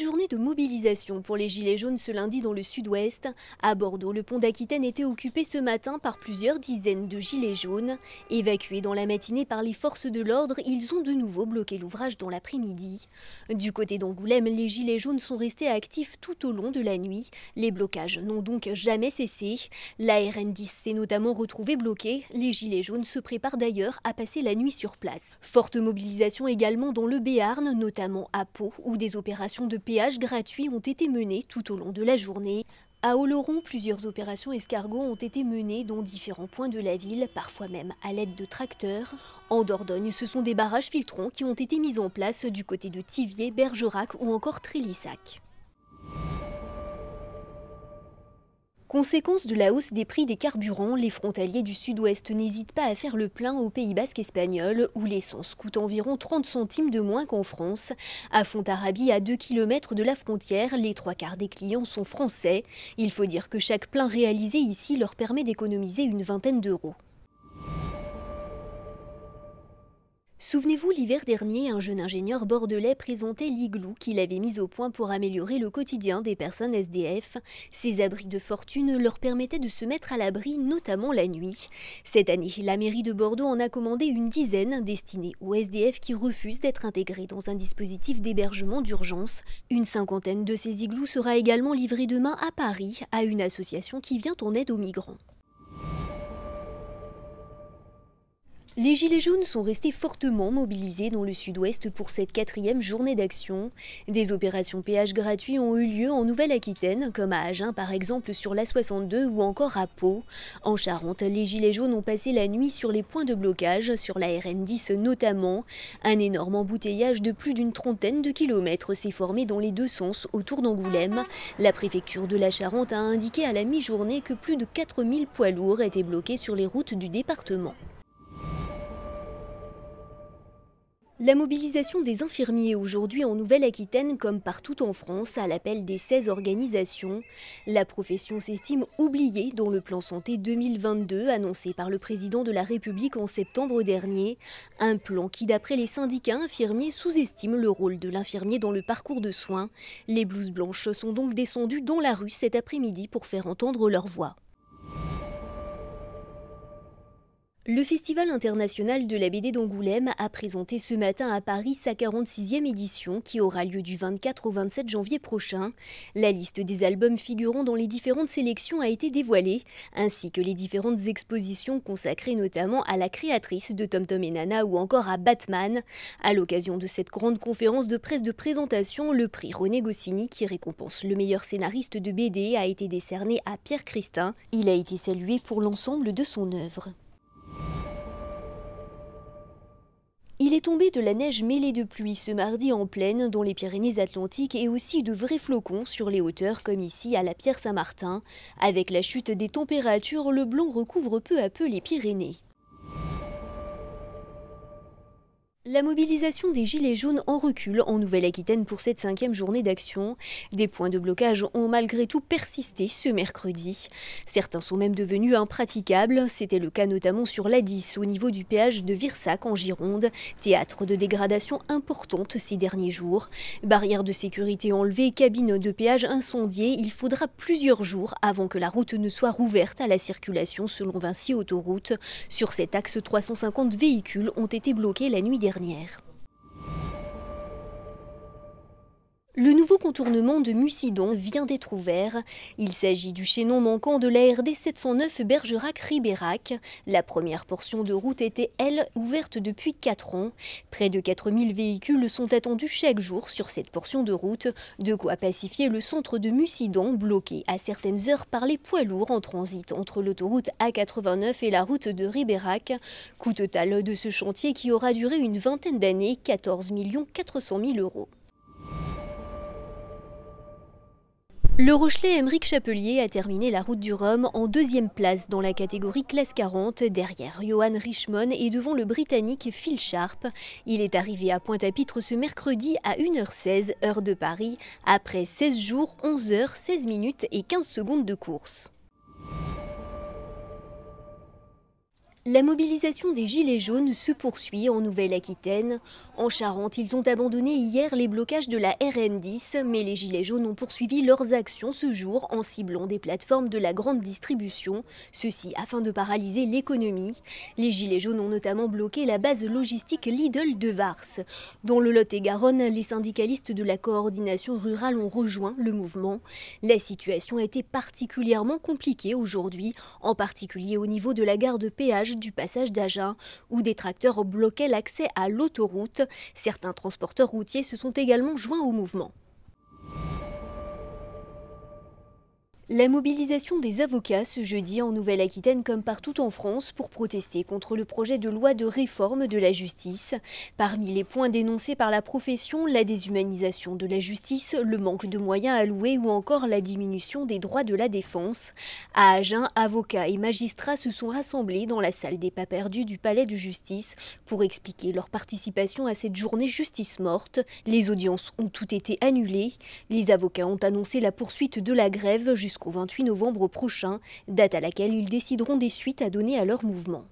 journée de mobilisation pour les Gilets jaunes ce lundi dans le sud-ouest. À Bordeaux, le pont d'Aquitaine était occupé ce matin par plusieurs dizaines de Gilets jaunes. Évacués dans la matinée par les forces de l'ordre, ils ont de nouveau bloqué l'ouvrage dans l'après-midi. Du côté d'Angoulême, les Gilets jaunes sont restés actifs tout au long de la nuit. Les blocages n'ont donc jamais cessé. La RN10 s'est notamment retrouvée bloquée. Les Gilets jaunes se préparent d'ailleurs à passer la nuit sur place. Forte mobilisation également dans le Béarn, notamment à Pau, où des opérations de péages gratuits ont été menés tout au long de la journée. À Oloron, plusieurs opérations escargots ont été menées dans différents points de la ville, parfois même à l'aide de tracteurs. En Dordogne, ce sont des barrages filtrants qui ont été mis en place du côté de Tivier, Bergerac ou encore Trélissac. Conséquence de la hausse des prix des carburants, les frontaliers du sud-ouest n'hésitent pas à faire le plein au Pays basque espagnol, où l'essence coûte environ 30 centimes de moins qu'en France. À Fontarabie, à 2 km de la frontière, les trois quarts des clients sont français. Il faut dire que chaque plein réalisé ici leur permet d'économiser une vingtaine d'euros. Souvenez-vous, l'hiver dernier, un jeune ingénieur bordelais présentait l'igloo qu'il avait mis au point pour améliorer le quotidien des personnes SDF. Ces abris de fortune leur permettaient de se mettre à l'abri, notamment la nuit. Cette année, la mairie de Bordeaux en a commandé une dizaine destinées aux SDF qui refusent d'être intégrés dans un dispositif d'hébergement d'urgence. Une cinquantaine de ces igloos sera également livrée demain à Paris à une association qui vient en aide aux migrants. Les Gilets jaunes sont restés fortement mobilisés dans le sud-ouest pour cette quatrième journée d'action. Des opérations péage gratuits ont eu lieu en Nouvelle-Aquitaine, comme à Agen par exemple sur l'A62 ou encore à Pau. En Charente, les Gilets jaunes ont passé la nuit sur les points de blocage, sur la RN10 notamment. Un énorme embouteillage de plus d'une trentaine de kilomètres s'est formé dans les deux sens autour d'Angoulême. La préfecture de la Charente a indiqué à la mi-journée que plus de 4000 poids lourds étaient bloqués sur les routes du département. La mobilisation des infirmiers aujourd'hui en Nouvelle-Aquitaine comme partout en France à l'appel des 16 organisations. La profession s'estime oubliée dans le plan santé 2022 annoncé par le président de la République en septembre dernier. Un plan qui d'après les syndicats infirmiers sous-estime le rôle de l'infirmier dans le parcours de soins. Les blouses blanches sont donc descendues dans la rue cet après-midi pour faire entendre leur voix. Le Festival international de la BD d'Angoulême a présenté ce matin à Paris sa 46e édition qui aura lieu du 24 au 27 janvier prochain. La liste des albums figurant dans les différentes sélections a été dévoilée, ainsi que les différentes expositions consacrées notamment à la créatrice de Tom Tom et Nana ou encore à Batman. À l'occasion de cette grande conférence de presse de présentation, le prix René Goscinny qui récompense le meilleur scénariste de BD a été décerné à Pierre Christin. Il a été salué pour l'ensemble de son œuvre. Il est tombé de la neige mêlée de pluie ce mardi en plaine, dans les Pyrénées-Atlantiques, et aussi de vrais flocons sur les hauteurs, comme ici à la Pierre-Saint-Martin. Avec la chute des températures, le blanc recouvre peu à peu les Pyrénées. La mobilisation des Gilets jaunes en recul en Nouvelle-Aquitaine pour cette cinquième journée d'action. Des points de blocage ont malgré tout persisté ce mercredi. Certains sont même devenus impraticables. C'était le cas notamment sur la au niveau du péage de Virsac en Gironde, théâtre de dégradation importante ces derniers jours. Barrières de sécurité enlevées, cabines de péage incendiée. il faudra plusieurs jours avant que la route ne soit rouverte à la circulation selon Vinci Autoroute. Sur cet axe, 350 véhicules ont été bloqués la nuit dernière dernière. Le nouveau contournement de Musidon vient d'être ouvert. Il s'agit du chaînon manquant de la RD 709 Bergerac-Ribérac. La première portion de route était, elle, ouverte depuis 4 ans. Près de 4000 véhicules sont attendus chaque jour sur cette portion de route, de quoi pacifier le centre de Musidon, bloqué à certaines heures par les poids lourds en transit entre l'autoroute A89 et la route de Ribérac. Coût total de ce chantier qui aura duré une vingtaine d'années, 14 400 000 euros. Le Rochelet Émeric Chapelier a terminé la route du Rhum en deuxième place dans la catégorie classe 40 derrière Johan Richmond et devant le Britannique Phil Sharp. Il est arrivé à Pointe-à-Pitre ce mercredi à 1h16 heure de Paris après 16 jours, 11 h 16 minutes et 15 secondes de course. La mobilisation des Gilets jaunes se poursuit en Nouvelle-Aquitaine. En Charente, ils ont abandonné hier les blocages de la RN10, mais les Gilets jaunes ont poursuivi leurs actions ce jour en ciblant des plateformes de la grande distribution, ceci afin de paralyser l'économie. Les Gilets jaunes ont notamment bloqué la base logistique Lidl de Vars. Dans le Lot-et-Garonne, les syndicalistes de la coordination rurale ont rejoint le mouvement. La situation a été particulièrement compliquée aujourd'hui, en particulier au niveau de la gare de péage du passage d'Agen, où des tracteurs bloquaient l'accès à l'autoroute. Certains transporteurs routiers se sont également joints au mouvement. La mobilisation des avocats ce jeudi en Nouvelle-Aquitaine comme partout en France pour protester contre le projet de loi de réforme de la justice. Parmi les points dénoncés par la profession, la déshumanisation de la justice, le manque de moyens alloués ou encore la diminution des droits de la défense. À Agen, avocats et magistrats se sont rassemblés dans la salle des pas perdus du palais de justice pour expliquer leur participation à cette journée justice morte. Les audiences ont toutes été annulées. Les avocats ont annoncé la poursuite de la grève jusqu'au 28 novembre prochain, date à laquelle ils décideront des suites à donner à leur mouvement.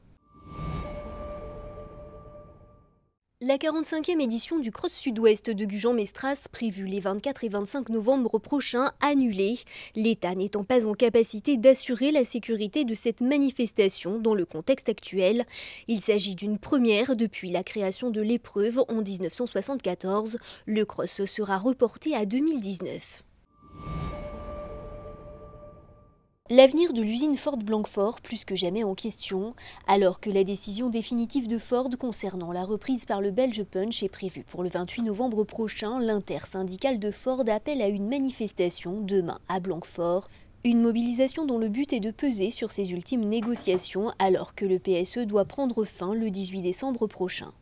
La 45e édition du Cross Sud-Ouest de Gujan-Mestras, prévue les 24 et 25 novembre prochains, annulée, l'État n'étant pas en capacité d'assurer la sécurité de cette manifestation dans le contexte actuel. Il s'agit d'une première depuis la création de l'épreuve en 1974. Le Cross sera reporté à 2019. L'avenir de l'usine Ford Blanquefort, plus que jamais en question, alors que la décision définitive de Ford concernant la reprise par le Belge Punch est prévue pour le 28 novembre prochain, l'intersyndicale de Ford appelle à une manifestation demain à Blanquefort. Une mobilisation dont le but est de peser sur ces ultimes négociations alors que le PSE doit prendre fin le 18 décembre prochain.